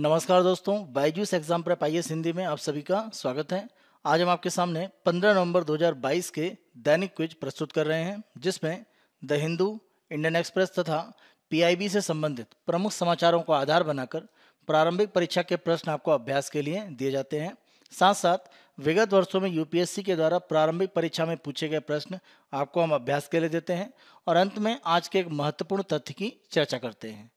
नमस्कार दोस्तों बायजूस एग्जाम पर आई हिंदी में आप सभी का स्वागत है आज हम आपके सामने 15 नवंबर 2022 के दैनिक क्विज प्रस्तुत कर रहे हैं जिसमें द हिंदू इंडियन एक्सप्रेस तथा पीआईबी से संबंधित प्रमुख समाचारों को आधार बनाकर प्रारंभिक परीक्षा के प्रश्न आपको अभ्यास के लिए दिए जाते हैं साथ साथ विगत वर्षों में यूपीएससी के द्वारा प्रारंभिक परीक्षा में पूछे गए प्रश्न आपको हम अभ्यास के लिए देते हैं और अंत में आज के एक महत्वपूर्ण तथ्य की चर्चा करते हैं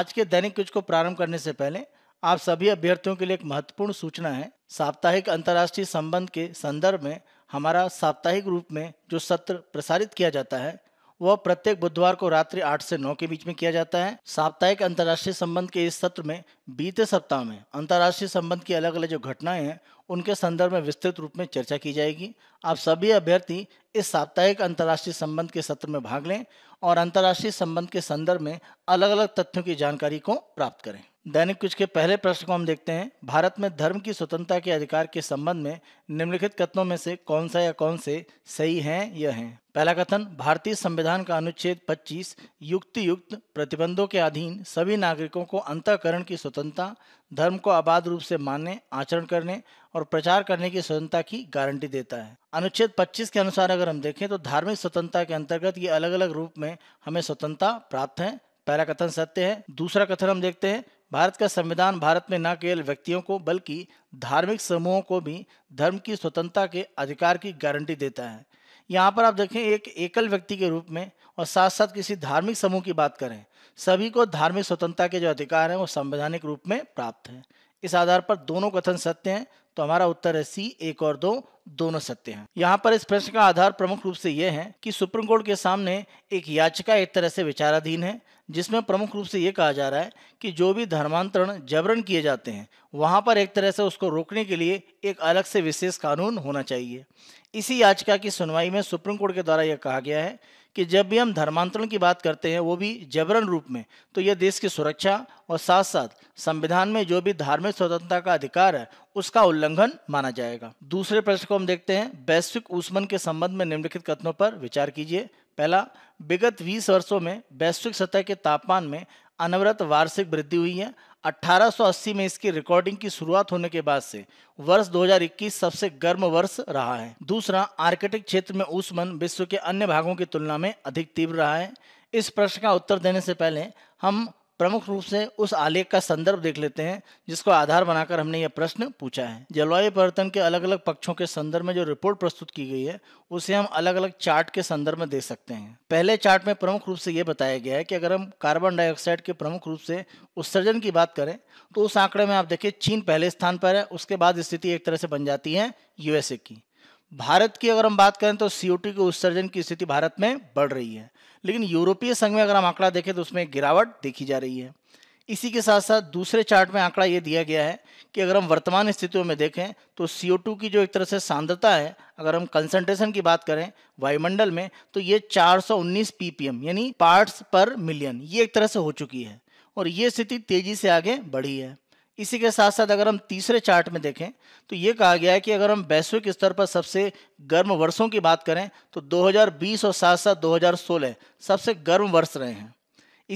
आज के दैनिक क्विज को प्रारंभ करने से पहले आप सभी अभ्यर्थियों के लिए एक महत्वपूर्ण सूचना है साप्ताहिक अंतर्राष्ट्रीय संबंध के संदर्भ में हमारा साप्ताहिक रूप में जो सत्र प्रसारित किया जाता है वह प्रत्येक बुधवार को रात्रि आठ से नौ के बीच में किया जाता है साप्ताहिक अंतर्राष्ट्रीय संबंध के इस सत्र में बीते सप्ताह में अंतर्राष्ट्रीय संबंध की अलग अलग जो घटनाएं हैं उनके संदर्भ में विस्तृत रूप में चर्चा की जाएगी आप सभी अभ्यर्थी इस साप्ताहिक अंतर्राष्ट्रीय संबंध के सत्र में भाग लें और अंतर्राष्ट्रीय संबंध के संदर्भ में अलग अलग तथ्यों की जानकारी को प्राप्त करें दैनिक कुछ के पहले प्रश्न को हम देखते हैं भारत में धर्म की स्वतंत्रता के अधिकार के संबंध में निम्नलिखित कथनों में से कौन सा या कौन से सही हैं या हैं पहला कथन भारतीय संविधान का अनुच्छेद 25 युक्ति युक्त प्रतिबंधों के अधीन सभी नागरिकों को अंतकरण की स्वतंत्रता धर्म को आबाद रूप से मानने आचरण करने और प्रचार करने की स्वतंत्रता की गारंटी देता है अनुच्छेद 25 के अनुसार अगर हम देखें तो धार्मिक स्वतंत्रता के अंतर्गत ये अलग अलग रूप में हमें स्वतंत्रता प्राप्त है पहला कथन सत्य है दूसरा कथन हम देखते हैं भारत का संविधान भारत में न केवल व्यक्तियों को बल्कि धार्मिक समूहों को भी धर्म की स्वतंत्रता के अधिकार की गारंटी देता है यहाँ पर आप देखें एक एकल व्यक्ति के रूप में और साथ साथ किसी धार्मिक समूह की बात करें सभी को धार्मिक स्वतंत्रता के जो अधिकार हैं वो संवैधानिक रूप में प्राप्त हैं इस आधार पर दोनों कथन सत्य हैं तो हमारा उत्तर है सी एक और दो दोनों सत्य हैं यहाँ पर इस प्रश्न का आधार प्रमुख रूप से यह है कि सुप्रीम कोर्ट के सामने एक याचिका एक तरह से विचाराधीन है जिसमें प्रमुख रूप से ये कहा जा रहा है कि जो भी धर्मांतरण जबरन किए जाते हैं वहाँ पर एक तरह से उसको रोकने के लिए एक अलग से विशेष कानून होना चाहिए इसी याचिका की सुनवाई में सुप्रीम कोर्ट के द्वारा यह कहा गया है कि जब भी हम धर्मांतरण की बात करते हैं वो भी जबरन रूप में तो यह देश की सुरक्षा और साथ साथ संविधान में जो भी धार्मिक स्वतंत्रता का अधिकार है उसका उल्लंघन माना जाएगा दूसरे प्रश्न को हम देखते हैं वैश्विक ऊष्मन के संबंध में निम्नलिखित कथनों पर विचार कीजिए पहला विगत 20 वर्षों में वैश्विक सतह के तापमान में अनवरत वार्षिक वृद्धि हुई है 1880 में इसकी रिकॉर्डिंग की शुरुआत होने के बाद से वर्ष 2021 सबसे गर्म वर्ष रहा है दूसरा आर्कटिक क्षेत्र में उष्मन विश्व के अन्य भागों की तुलना में अधिक तीव्र रहा है इस प्रश्न का उत्तर देने से पहले हम प्रमुख रूप से उस आलेख का संदर्भ देख लेते हैं जिसको आधार बनाकर हमने यह प्रश्न पूछा है जलवायु परिवर्तन के अलग अलग पक्षों के संदर्भ में जो रिपोर्ट प्रस्तुत की गई है उसे हम अलग अलग चार्ट के संदर्भ में देख सकते हैं पहले चार्ट में प्रमुख रूप से ये बताया गया है कि अगर हम कार्बन डाइऑक्साइड के प्रमुख रूप से उत्सर्जन की बात करें तो उस आंकड़े में आप देखिए चीन पहले स्थान पर है उसके बाद स्थिति एक तरह से बन जाती है यूएसए की भारत की अगर हम बात करें तो टी के उत्सर्जन की स्थिति भारत में बढ़ रही है लेकिन यूरोपीय संघ में अगर हम आंकड़ा देखें तो उसमें गिरावट देखी जा रही है इसी के साथ साथ दूसरे चार्ट में आंकड़ा ये दिया गया है कि अगर हम वर्तमान स्थितियों में देखें तो टू की जो एक तरह से सांद्रता है अगर हम कंसंट्रेशन की बात करें वायुमंडल में तो ये 419 ppm यानी पार्ट्स पर मिलियन ये एक तरह से हो चुकी है और ये स्थिति तेजी से आगे बढ़ी है इसी के साथ साथ अगर हम तीसरे चार्ट में देखें तो ये कहा गया है कि अगर हम वैश्विक स्तर पर सबसे गर्म वर्षों की बात करें तो 2020 और साथ साथ 2016 सबसे गर्म वर्ष रहे हैं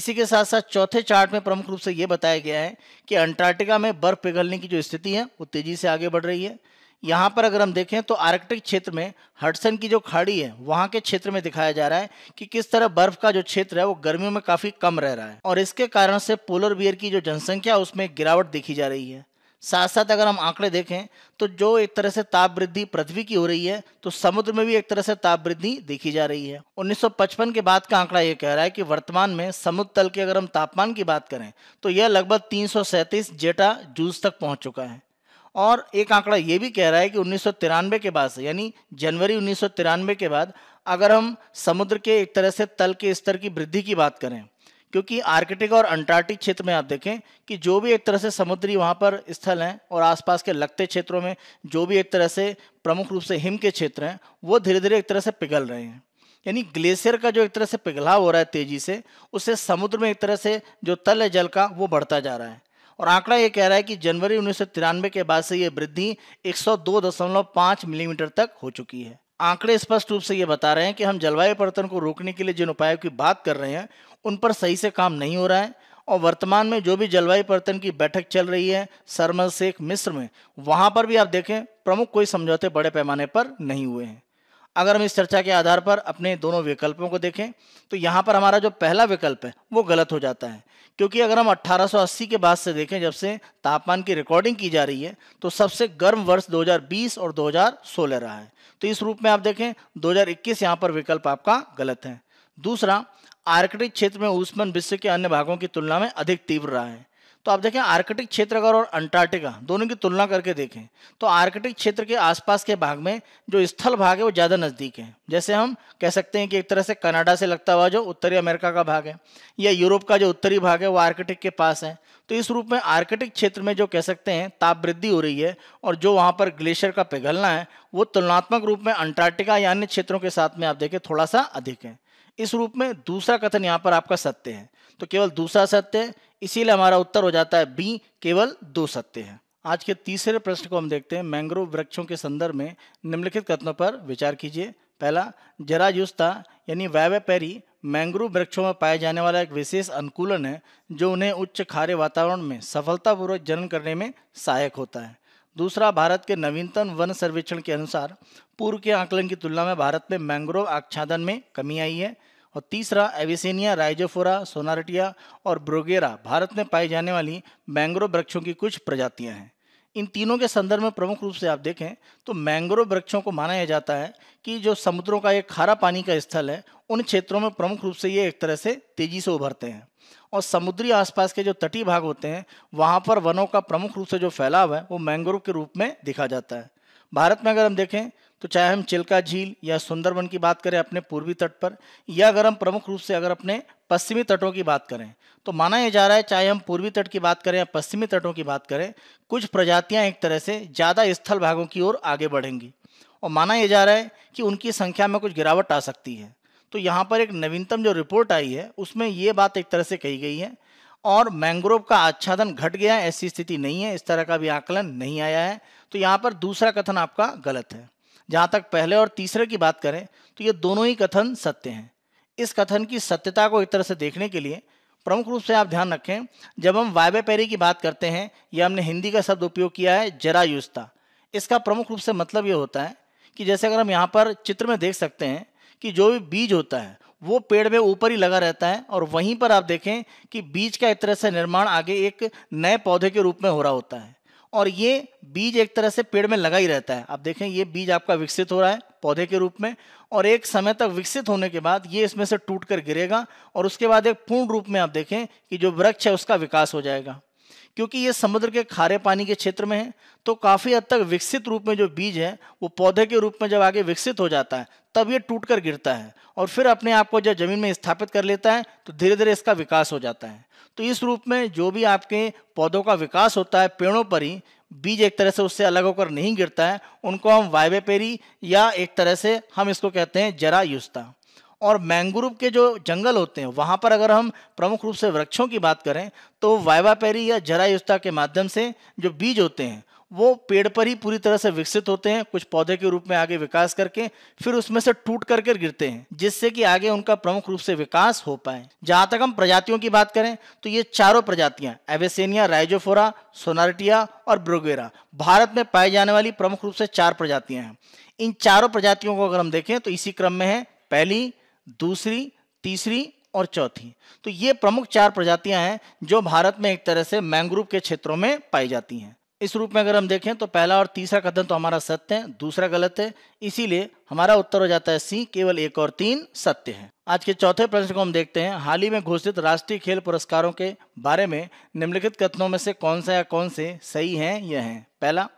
इसी के साथ साथ चौथे चार्ट में प्रमुख रूप से ये बताया गया है कि अंटार्कटिका में बर्फ पिघलने की जो स्थिति है वो तेजी से आगे बढ़ रही है यहाँ पर अगर हम देखें तो आर्कटिक क्षेत्र में हडसन की जो खाड़ी है वहाँ के क्षेत्र में दिखाया जा रहा है कि किस तरह बर्फ का जो क्षेत्र है वो गर्मियों में काफ़ी कम रह रहा है और इसके कारण से पोलर बियर की जो जनसंख्या उसमें गिरावट देखी जा रही है साथ साथ अगर हम आंकड़े देखें तो जो एक तरह से ताप वृद्धि पृथ्वी की हो रही है तो समुद्र में भी एक तरह से ताप वृद्धि देखी जा रही है 1955 के बाद का आंकड़ा ये कह रहा है कि वर्तमान में समुद्र तल के अगर हम तापमान की बात करें तो यह लगभग तीन जेटा जूस तक पहुंच चुका है और एक आंकड़ा ये भी कह रहा है कि उन्नीस के बाद से यानी जनवरी उन्नीस के बाद अगर हम समुद्र के एक तरह से तल के स्तर की वृद्धि की बात करें क्योंकि आर्कटिक और अंटार्कटिक क्षेत्र में आप देखें कि जो भी एक तरह से समुद्री वहाँ पर स्थल हैं और आसपास के लगते क्षेत्रों में जो भी एक तरह से प्रमुख रूप से हिम के क्षेत्र हैं वो धीरे धीरे एक तरह से पिघल रहे हैं यानी ग्लेशियर का जो एक तरह से पिघलाव हो रहा है तेजी से उससे समुद्र में एक तरह से जो तल है जल का वो बढ़ता जा रहा है और आंकड़ा ये कह रहा है कि जनवरी उन्नीस के बाद से ये वृद्धि 102.5 मिलीमीटर तक हो चुकी है आंकड़े स्पष्ट रूप से ये बता रहे हैं कि हम जलवायु परिवर्तन को रोकने के लिए जिन उपायों की बात कर रहे हैं उन पर सही से काम नहीं हो रहा है और वर्तमान में जो भी जलवायु परिवर्तन की बैठक चल रही है सरमल शेख मिस्र में वहां पर भी आप देखें प्रमुख कोई समझौते बड़े पैमाने पर नहीं हुए हैं अगर हम इस चर्चा के आधार पर अपने दोनों विकल्पों को देखें तो यहाँ पर हमारा जो पहला विकल्प है वो गलत हो जाता है क्योंकि अगर हम 1880 के बाद से देखें जब से तापमान की रिकॉर्डिंग की जा रही है तो सबसे गर्म वर्ष 2020 और 2016 रहा है तो इस रूप में आप देखें 2021 यहाँ पर विकल्प आपका गलत है दूसरा आर्कटिक क्षेत्र में उष्मन विश्व के अन्य भागों की तुलना में अधिक तीव्र रहा है तो आप देखें आर्कटिक अगर और अंटार्कटिका दोनों की तुलना करके देखें तो आर्कटिक क्षेत्र के आसपास के भाग में जो स्थल भाग है वो ज़्यादा नज़दीक है जैसे हम कह सकते हैं कि एक तरह से कनाडा से लगता हुआ जो उत्तरी अमेरिका का भाग है या यूरोप का जो उत्तरी भाग है वो आर्कटिक के पास है तो इस रूप में आर्कटिक क्षेत्र में जो कह सकते हैं ताप वृद्धि हो रही है और जो वहाँ पर ग्लेशियर का पिघलना है वो तुलनात्मक रूप में अंटार्कटिका या अन्य क्षेत्रों के साथ में आप देखें थोड़ा सा अधिक है इस रूप में दूसरा कथन यहां पर आपका सत्य है तो केवल दूसरा सत्य है इसीलिए हमारा उत्तर हो जाता है बी केवल दो सत्य है आज के तीसरे प्रश्न को हम देखते हैं मैंग्रोव वृक्षों के संदर्भ में निम्नलिखित कथनों पर विचार कीजिए पहला जराजुस्ता यानी वैव्य पेरी मैंग्रोव वृक्षों में पाया जाने वाला एक विशेष अनुकूलन है जो उन्हें उच्च खारे वातावरण में सफलतापूर्वक जनन करने में सहायक होता है दूसरा भारत के नवीनतम वन सर्वेक्षण के अनुसार पूर्व के आकलन की तुलना में भारत में मैंग्रोव आच्छादन में कमी आई है और तीसरा एविसेनिया राइजोफोरा सोनारटिया और ब्रोगेरा भारत में पाई जाने वाली मैंग्रोव वृक्षों की कुछ प्रजातियां हैं इन तीनों के संदर्भ में प्रमुख रूप से आप देखें तो मैंग्रोव वृक्षों को माना जाता है कि जो समुद्रों का एक खारा पानी का स्थल है उन क्षेत्रों में प्रमुख रूप से ये एक तरह से तेजी से उभरते हैं और समुद्री आसपास के जो तटीय भाग होते हैं वहाँ पर वनों का प्रमुख रूप से जो फैलाव है वो मैंग्रोव के रूप में दिखा जाता है भारत में अगर हम देखें तो चाहे हम चिल्का झील या सुंदरवन की बात करें अपने पूर्वी तट पर या अगर हम प्रमुख रूप से अगर अपने पश्चिमी तटों की बात करें तो माना यह जा रहा है चाहे हम पूर्वी तट की बात करें या पश्चिमी तटों की बात करें कुछ प्रजातियां एक तरह से ज़्यादा स्थल भागों की ओर आगे बढ़ेंगी और माना यह जा रहा है कि उनकी संख्या में कुछ गिरावट आ सकती है तो यहाँ पर एक नवीनतम जो रिपोर्ट आई है उसमें ये बात एक तरह से कही गई है और मैंग्रोव का आच्छादन घट गया है ऐसी स्थिति नहीं है इस तरह का भी आकलन नहीं आया है तो यहाँ पर दूसरा कथन आपका गलत है जहाँ तक पहले और तीसरे की बात करें तो ये दोनों ही कथन सत्य हैं इस कथन की सत्यता को एक तरह से देखने के लिए प्रमुख रूप से आप ध्यान रखें जब हम वायबे पैरी की बात करते हैं या हमने हिंदी का शब्द उपयोग किया है जरायुस्ता इसका प्रमुख रूप से मतलब ये होता है कि जैसे अगर हम यहाँ पर चित्र में देख सकते हैं कि जो भी बीज होता है वो पेड़ में ऊपर ही लगा रहता है और वहीं पर आप देखें कि बीज का एक तरह से निर्माण आगे एक नए पौधे के रूप में हो रहा होता है और ये बीज एक तरह से पेड़ में लगा ही रहता है आप देखें ये बीज आपका विकसित हो रहा है पौधे के रूप में और एक समय तक विकसित होने के बाद ये इसमें से टूट कर गिरेगा और उसके बाद एक पूर्ण रूप में आप देखें कि जो वृक्ष है उसका विकास हो जाएगा क्योंकि ये समुद्र के खारे पानी के क्षेत्र में है तो काफ़ी हद तक विकसित रूप में जो बीज है वो पौधे के रूप में जब आगे विकसित हो जाता है तब ये टूट कर गिरता है और फिर अपने आप को जब जमीन में स्थापित कर लेता है तो धीरे धीरे इसका विकास हो जाता है तो इस रूप में जो भी आपके पौधों का विकास होता है पेड़ों पर ही बीज एक तरह से उससे अलग होकर नहीं गिरता है उनको हम वायवेपेरी या एक तरह से हम इसको कहते हैं जरा युस्ता और मैंग्रोव के जो जंगल होते हैं वहाँ पर अगर हम प्रमुख रूप से वृक्षों की बात करें तो पैरी या जरायुस्ता के माध्यम से जो बीज होते हैं वो पेड़ पर ही पूरी तरह से विकसित होते हैं कुछ पौधे के रूप में आगे विकास करके फिर उसमें से टूट करके गिरते हैं जिससे कि आगे उनका प्रमुख रूप से विकास हो पाए जहां तक हम प्रजातियों की बात करें तो ये चारों प्रजातियां एवेसेनिया राइजोफोरा सोनारटिया और ब्रोगेरा भारत में पाई जाने वाली प्रमुख रूप से चार प्रजातियां हैं इन चारों प्रजातियों को अगर हम देखें तो इसी क्रम में है पहली दूसरी तीसरी और चौथी तो ये प्रमुख चार प्रजातियां हैं जो भारत में एक तरह से मैंग्रोव के क्षेत्रों में पाई जाती हैं इस रूप में अगर हम देखें तो पहला और तीसरा कथन तो हमारा सत्य है दूसरा गलत है इसीलिए हमारा उत्तर हो जाता है सी केवल एक और तीन सत्य है आज के चौथे प्रश्न को हम देखते हैं हाल ही में घोषित राष्ट्रीय खेल पुरस्कारों के बारे में निम्नलिखित कथनों में से कौन सा या कौन से सही हैं यह हैं पहला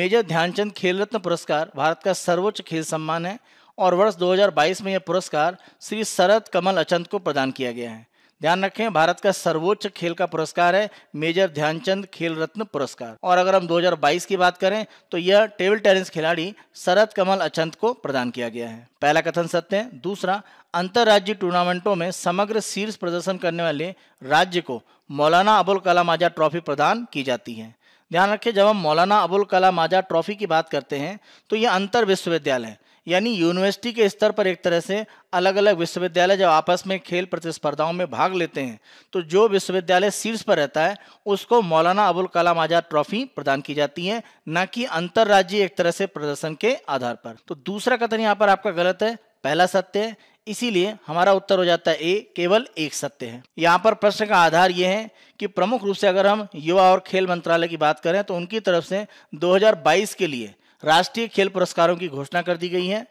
मेजर ध्यानचंद खेल रत्न पुरस्कार भारत का सर्वोच्च खेल सम्मान है और वर्ष 2022 में यह पुरस्कार श्री शरद कमल अचंत को प्रदान किया गया है ध्यान रखें भारत का सर्वोच्च खेल का पुरस्कार है मेजर ध्यानचंद खेल रत्न पुरस्कार और अगर हम 2022 की बात करें तो यह टेबल टेनिस खिलाड़ी शरद कमल अचंत को प्रदान किया गया है पहला कथन सत्य है दूसरा अंतर्राज्यीय टूर्नामेंटों में समग्र शीर्ष प्रदर्शन करने वाले राज्य को मौलाना अबुल कलाम आजाद ट्रॉफी प्रदान की जाती है ध्यान रखें जब हम मौलाना अबुल कलाम आजाद ट्रॉफी की बात करते हैं तो यह अंतर विश्वविद्यालय यानी यूनिवर्सिटी के स्तर पर एक तरह से अलग अलग विश्वविद्यालय जब आपस में खेल प्रतिस्पर्धाओं में भाग लेते हैं तो जो विश्वविद्यालय शीर्ष पर रहता है उसको मौलाना अबुल कलाम आज़ाद ट्रॉफी प्रदान की जाती है न कि अंतर्राज्यीय एक तरह से प्रदर्शन के आधार पर तो दूसरा कथन यहाँ पर आपका गलत है पहला सत्य है इसीलिए हमारा उत्तर हो जाता है ए केवल एक सत्य है यहाँ पर प्रश्न का आधार यह है कि प्रमुख रूप से अगर हम युवा और खेल मंत्रालय की बात करें तो उनकी तरफ से 2022 के लिए राष्ट्रीय खेल पुरस्कारों की घोषणा कर दी गई है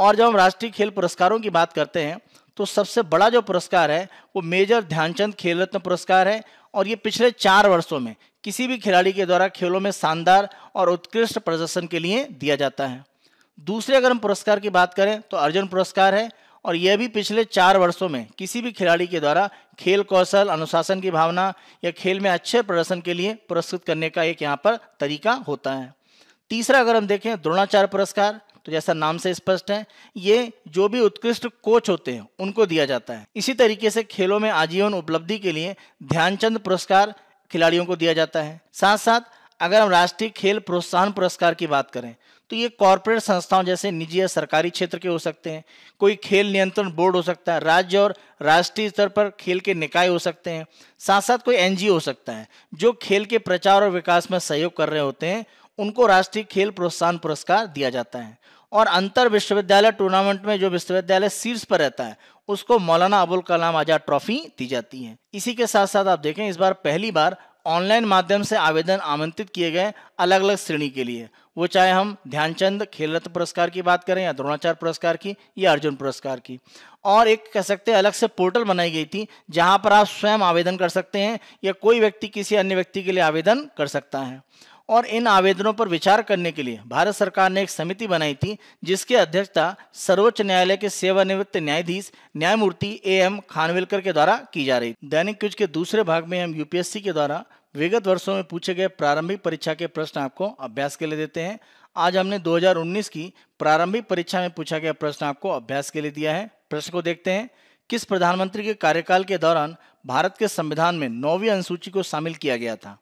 और जब हम राष्ट्रीय खेल पुरस्कारों की बात करते हैं तो सबसे बड़ा जो पुरस्कार है वो मेजर ध्यानचंद खेल रत्न पुरस्कार है और ये पिछले चार वर्षों में किसी भी खिलाड़ी के द्वारा खेलों में शानदार और उत्कृष्ट प्रदर्शन के लिए दिया जाता है दूसरे अगर हम पुरस्कार की बात करें तो अर्जुन पुरस्कार है और यह भी पिछले चार वर्षों में किसी भी खिलाड़ी के द्वारा खेल कौशल अनुशासन की भावना या खेल में अच्छे प्रदर्शन के लिए पुरस्कृत करने का एक यहाँ पर तरीका होता है तीसरा अगर हम देखें द्रोणाचार्य पुरस्कार तो जैसा नाम से स्पष्ट है ये जो भी उत्कृष्ट कोच होते हैं उनको दिया जाता है इसी तरीके से खेलों में आजीवन उपलब्धि के लिए ध्यानचंद पुरस्कार खिलाड़ियों को दिया जाता है साथ साथ अगर हम राष्ट्रीय खेल प्रोत्साहन पुरस्कार की बात करें तो ये कॉरपोरेट संस्थाओं जैसे निजी या सरकारी क्षेत्र के हो सकते हैं कोई खेल नियंत्रण बोर्ड हो सकता है राज्य और राष्ट्रीय स्तर पर खेल के निकाय हो सकते हैं साथ साथ कोई एनजीओ हो सकता है जो खेल के प्रचार और विकास में सहयोग कर रहे होते हैं उनको राष्ट्रीय खेल प्रोत्साहन पुरस्कार दिया जाता है और अंतर विश्वविद्यालय टूर्नामेंट में जो विश्वविद्यालय शीर्ष पर रहता है उसको मौलाना अबुल कलाम आजाद ट्रॉफी दी जाती है इसी के साथ साथ आप देखें इस बार पहली बार ऑनलाइन माध्यम से आवेदन आमंत्रित किए गए अलग अलग श्रेणी के लिए वो चाहे हम ध्यानचंद खेल रत्न पुरस्कार की बात करें या द्रोणाचार्य पुरस्कार की या अर्जुन पुरस्कार की और एक कह सकते हैं अलग से पोर्टल बनाई गई थी जहां पर आप स्वयं आवेदन कर सकते हैं या कोई व्यक्ति किसी अन्य व्यक्ति के लिए आवेदन कर सकता है और इन आवेदनों पर विचार करने के लिए भारत सरकार ने एक समिति बनाई थी जिसकी अध्यक्षता सर्वोच्च न्यायालय के सेवानिवृत्त न्यायाधीश न्यायमूर्ति ए एम खानविलकर के द्वारा की जा रही दैनिक क्यूज के दूसरे भाग में हम यूपीएससी के द्वारा विगत वर्षों में पूछे गए प्रारंभिक परीक्षा के प्रश्न आपको अभ्यास के लिए देते हैं आज हमने 2019 की प्रारंभिक परीक्षा में पूछा गया प्रश्न आपको अभ्यास के लिए दिया है प्रश्न को देखते हैं किस प्रधानमंत्री के कार्यकाल के दौरान भारत के संविधान में नौवीं अनुसूची को शामिल किया गया था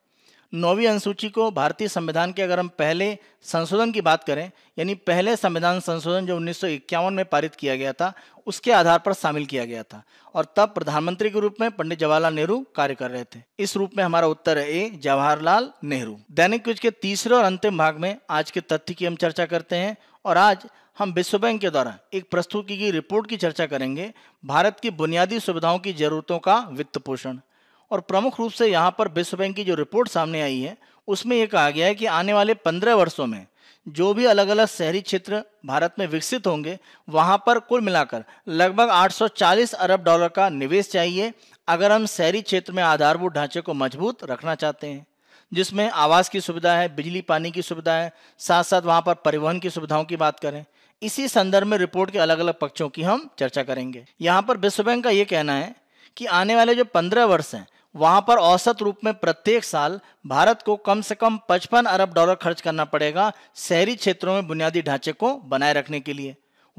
नौवीं अनुसूची को भारतीय संविधान के अगर हम पहले संशोधन की बात करें यानी पहले संविधान संशोधन जो उन्नीस में पारित किया गया था उसके आधार पर शामिल किया गया था और तब प्रधानमंत्री के रूप में पंडित जवाहरलाल नेहरू कार्य कर रहे थे इस रूप में हमारा उत्तर है ए जवाहरलाल नेहरू दैनिक क्विज के तीसरे और अंतिम भाग में आज के तथ्य की हम चर्चा करते हैं और आज हम विश्व बैंक के द्वारा एक प्रस्तुत की गई रिपोर्ट की चर्चा करेंगे भारत की बुनियादी सुविधाओं की जरूरतों का वित्त पोषण और प्रमुख रूप से यहाँ पर विश्व बैंक की जो रिपोर्ट सामने आई है उसमें यह कहा गया है कि आने वाले पंद्रह वर्षों में जो भी अलग अलग शहरी क्षेत्र भारत में विकसित होंगे वहाँ पर कुल मिलाकर लगभग 840 अरब डॉलर का निवेश चाहिए अगर हम शहरी क्षेत्र में आधारभूत ढांचे को मजबूत रखना चाहते हैं जिसमें आवास की सुविधा है बिजली पानी की सुविधा है साथ साथ वहाँ पर परिवहन की सुविधाओं की बात करें इसी संदर्भ में रिपोर्ट के अलग अलग पक्षों की हम चर्चा करेंगे यहाँ पर विश्व बैंक का ये कहना है कि आने वाले जो पंद्रह वर्ष हैं वहां पर औसत रूप में प्रत्येक साल भारत को कम से कम 55 अरब डॉलर खर्च करना पड़ेगा शहरी क्षेत्रों में बुनियादी ढांचे को बनाए रखने के लिए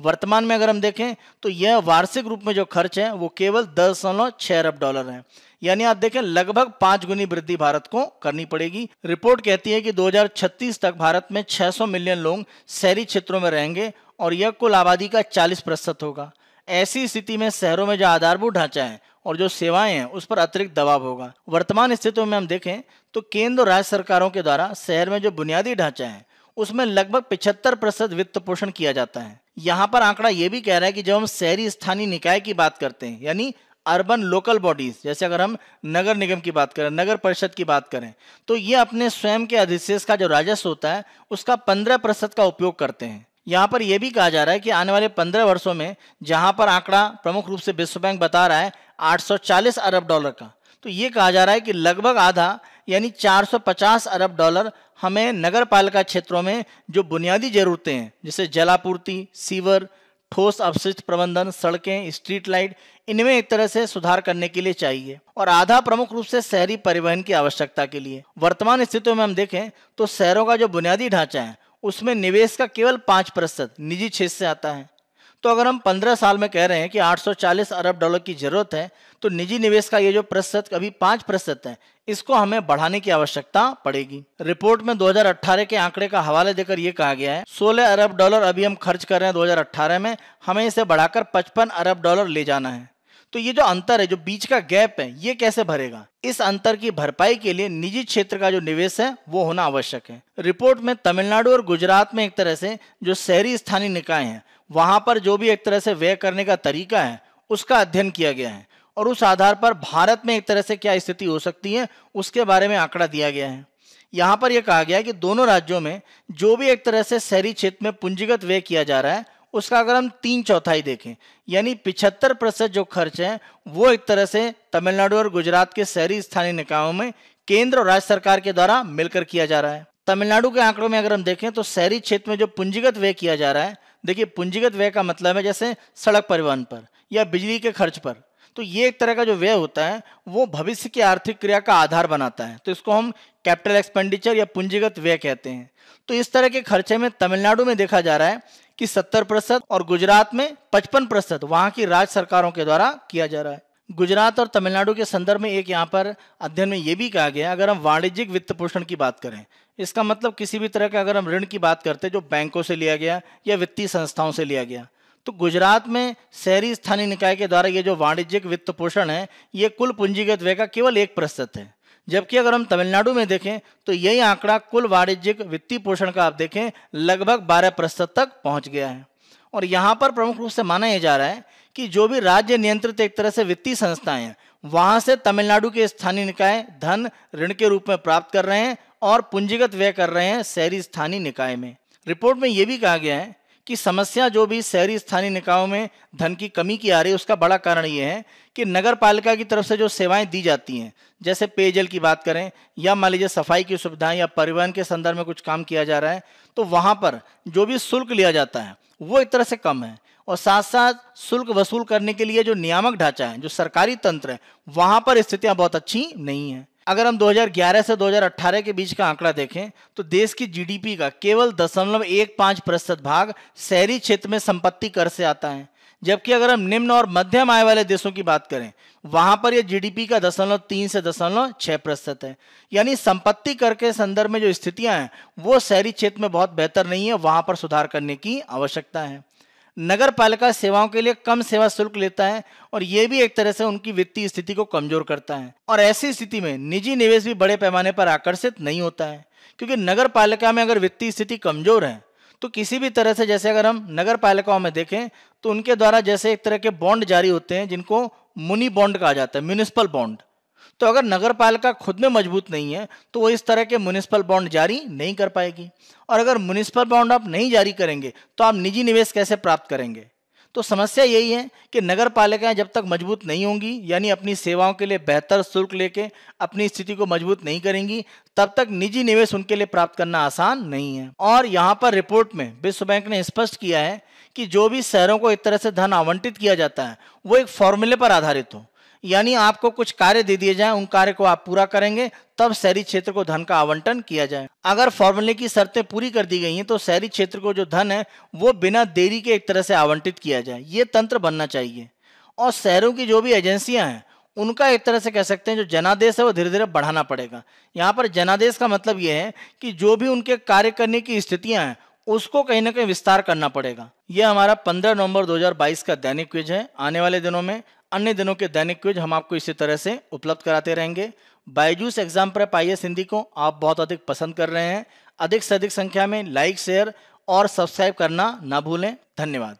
वर्तमान में अगर हम देखें तो यह वार्षिक रूप में जो खर्च है वो केवल दस दशमलव छह अरब डॉलर है यानी आप देखें लगभग पांच गुनी वृद्धि भारत को करनी पड़ेगी रिपोर्ट कहती है कि 2036 तक भारत में 600 मिलियन लोग शहरी क्षेत्रों में रहेंगे और यह कुल आबादी का 40 प्रतिशत होगा ऐसी स्थिति में शहरों में जो आधारभूत ढांचा है और जो सेवाएं हैं उस पर अतिरिक्त दबाव होगा वर्तमान स्थितियों में हम देखें तो केंद्र और राज्य सरकारों के द्वारा शहर में जो बुनियादी ढांचा है उसमें लगभग पिछहत्तर प्रतिशत वित्त पोषण किया जाता है यहाँ पर आंकड़ा ये भी कह रहा है कि जब हम शहरी स्थानीय निकाय की बात करते हैं यानी अर्बन लोकल बॉडीज जैसे अगर हम नगर निगम की बात करें नगर परिषद की बात करें तो ये अपने स्वयं के अधिशेष का जो राजस्व होता है उसका पंद्रह प्रतिशत का उपयोग करते हैं यहाँ पर यह भी कहा जा रहा है कि आने वाले पंद्रह वर्षों में जहाँ पर आंकड़ा प्रमुख रूप से विश्व बैंक बता रहा है 840 अरब डॉलर का तो ये कहा जा रहा है कि लगभग आधा यानी 450 अरब डॉलर हमें नगर पालिका क्षेत्रों में जो बुनियादी ज़रूरतें हैं जैसे जलापूर्ति सीवर ठोस अवशिष्ट प्रबंधन सड़कें स्ट्रीट लाइट इनमें एक तरह से सुधार करने के लिए चाहिए और आधा प्रमुख रूप से शहरी परिवहन की आवश्यकता के लिए वर्तमान स्थितियों में हम देखें तो शहरों का जो बुनियादी ढांचा है उसमें निवेश का केवल पांच प्रतिशत निजी क्षेत्र से आता है तो अगर हम पंद्रह साल में कह रहे हैं कि 840 अरब डॉलर की जरूरत है तो निजी निवेश का ये जो प्रतिशत अभी पांच प्रतिशत है इसको हमें बढ़ाने की आवश्यकता पड़ेगी रिपोर्ट में 2018 के आंकड़े का हवाले देकर ये कहा गया है 16 अरब डॉलर अभी हम खर्च कर रहे हैं 2018 में हमें इसे बढ़ाकर 55 अरब डॉलर ले जाना है तो ये जो अंतर है जो बीच का गैप है ये कैसे भरेगा इस अंतर की भरपाई के लिए निजी क्षेत्र का जो निवेश है वो होना आवश्यक है रिपोर्ट में तमिलनाडु और गुजरात में एक तरह से जो शहरी स्थानीय निकाय है वहां पर जो भी एक तरह से व्यय करने का तरीका है उसका अध्ययन किया गया है और उस आधार पर भारत में एक तरह से क्या स्थिति हो सकती है उसके बारे में आंकड़ा दिया गया है यहाँ पर यह कहा गया है कि दोनों राज्यों में जो भी एक तरह से शहरी क्षेत्र में पूंजीगत व्यय किया जा रहा है उसका अगर हम तीन चौथाई देखें यानी पिछहत्तर प्रतिशत जो खर्च है वो एक तरह से तमिलनाडु और गुजरात के शहरी स्थानीय निकायों में केंद्र और राज्य सरकार के द्वारा मिलकर किया जा रहा है तमिलनाडु के आंकड़ों में अगर हम देखें तो शहरी क्षेत्र में जो पूंजीगत व्यय किया जा रहा है देखिए पूंजीगत व्यय का मतलब है जैसे सड़क परिवहन पर या बिजली के खर्च पर तो ये एक तरह का जो व्यय होता है वो भविष्य की आर्थिक क्रिया का आधार बनाता है तो इसको हम कैपिटल एक्सपेंडिचर या पूंजीगत व्यय कहते हैं तो इस तरह के खर्चे में तमिलनाडु में देखा जा रहा है कि 70 प्रतिशत और गुजरात में पचपन प्रतिशत वहां की राज्य सरकारों के द्वारा किया जा रहा है गुजरात और तमिलनाडु के संदर्भ में एक यहाँ पर अध्ययन में यह भी कहा गया अगर हम वाणिज्यिक वित्त पोषण की बात करें इसका मतलब किसी भी तरह का अगर हम ऋण की बात करते हैं जो बैंकों से लिया गया या वित्तीय संस्थाओं से लिया गया तो गुजरात में शहरी स्थानीय निकाय के द्वारा ये जो वाणिज्यिक वित्त पोषण है ये कुल पूंजीगत व्यय का केवल एक प्रतिशत है जबकि अगर हम तमिलनाडु में देखें तो यही आंकड़ा कुल वाणिज्यिक वित्तीय पोषण का आप देखें लगभग बारह प्रतिशत तक पहुंच गया है और यहाँ पर प्रमुख रूप से माना यह जा रहा है कि जो भी राज्य नियंत्रित एक तरह से वित्तीय संस्थाएं हैं वहां से तमिलनाडु के स्थानीय निकाय धन ऋण के रूप में प्राप्त कर रहे हैं और पूंजीगत व्यय कर रहे हैं शहरी स्थानीय निकाय में रिपोर्ट में यह भी कहा गया है कि समस्या जो भी शहरी स्थानीय निकायों में धन की कमी की आ रही है उसका बड़ा कारण ये है कि नगर पालिका की तरफ से जो सेवाएं दी जाती हैं जैसे पेयजल की बात करें या मान लीजिए सफाई की सुविधाएं या परिवहन के संदर्भ में कुछ काम किया जा रहा है तो वहाँ पर जो भी शुल्क लिया जाता है वो एक तरह से कम है और साथ साथ शुल्क वसूल करने के लिए जो नियामक ढांचा है जो सरकारी तंत्र है वहाँ पर स्थितियाँ बहुत अच्छी नहीं हैं अगर हम 2011 से 2018 के बीच का आंकड़ा देखें तो देश की जीडीपी का केवल दशमलव एक पाँच प्रतिशत भाग शहरी क्षेत्र में संपत्ति कर से आता है जबकि अगर हम निम्न और मध्यम आय वाले देशों की बात करें वहां पर यह जीडीपी का दशमलव तीन से दशमलव छः प्रतिशत है यानी संपत्ति कर के संदर्भ में जो स्थितियां हैं वो शहरी क्षेत्र में बहुत बेहतर नहीं है वहां पर सुधार करने की आवश्यकता है नगर पालिका सेवाओं के लिए कम सेवा शुल्क लेता है और ये भी एक तरह से उनकी वित्तीय स्थिति को कमजोर करता है और ऐसी स्थिति में निजी निवेश भी बड़े पैमाने पर आकर्षित नहीं होता है क्योंकि नगर पालिका में अगर वित्तीय स्थिति कमजोर है तो किसी भी तरह से जैसे अगर हम नगर पालिकाओं में देखें तो उनके द्वारा जैसे एक तरह के बॉन्ड जारी होते हैं जिनको मुनी बॉन्ड कहा जाता है म्यूनिसिपल बॉन्ड तो अगर नगर पालिका खुद में मजबूत नहीं है तो वो इस तरह के म्यूनिसिपल बॉन्ड जारी नहीं कर पाएगी और अगर म्यूनिसिपल बॉन्ड आप नहीं जारी करेंगे तो आप निजी निवेश कैसे प्राप्त करेंगे तो समस्या यही है कि नगर पालिकाएँ जब तक मजबूत नहीं होंगी यानी अपनी सेवाओं के लिए बेहतर शुल्क लेके अपनी स्थिति को मजबूत नहीं करेंगी तब तक निजी निवेश उनके लिए प्राप्त करना आसान नहीं है और यहाँ पर रिपोर्ट में विश्व बैंक ने स्पष्ट किया है कि जो भी शहरों को एक तरह से धन आवंटित किया जाता है वो एक फॉर्मूले पर आधारित हो यानी आपको कुछ कार्य दे दिए जाए उन कार्य को आप पूरा करेंगे तब शहरी क्षेत्र को धन का आवंटन किया जाए अगर फॉर्मूले की शर्तें पूरी कर दी गई हैं तो शहरी क्षेत्र को जो धन है वो बिना देरी के एक तरह से आवंटित किया जाए ये तंत्र बनना चाहिए और शहरों की जो भी एजेंसियां हैं उनका एक तरह से कह सकते हैं जो जनादेश है वो धीरे धीरे बढ़ाना पड़ेगा यहाँ पर जनादेश का मतलब ये है कि जो भी उनके कार्य करने की स्थितियां हैं उसको कहीं ना कहीं विस्तार करना पड़ेगा यह हमारा 15 नवंबर 2022 का दैनिक क्विज है आने वाले दिनों में अन्य दिनों के दैनिक क्विज हम आपको इसी तरह से उपलब्ध कराते रहेंगे बायजूस एग्जाम पर पाइए सिंधी को आप बहुत अधिक पसंद कर रहे हैं अधिक से अधिक संख्या में लाइक शेयर और सब्सक्राइब करना ना भूलें धन्यवाद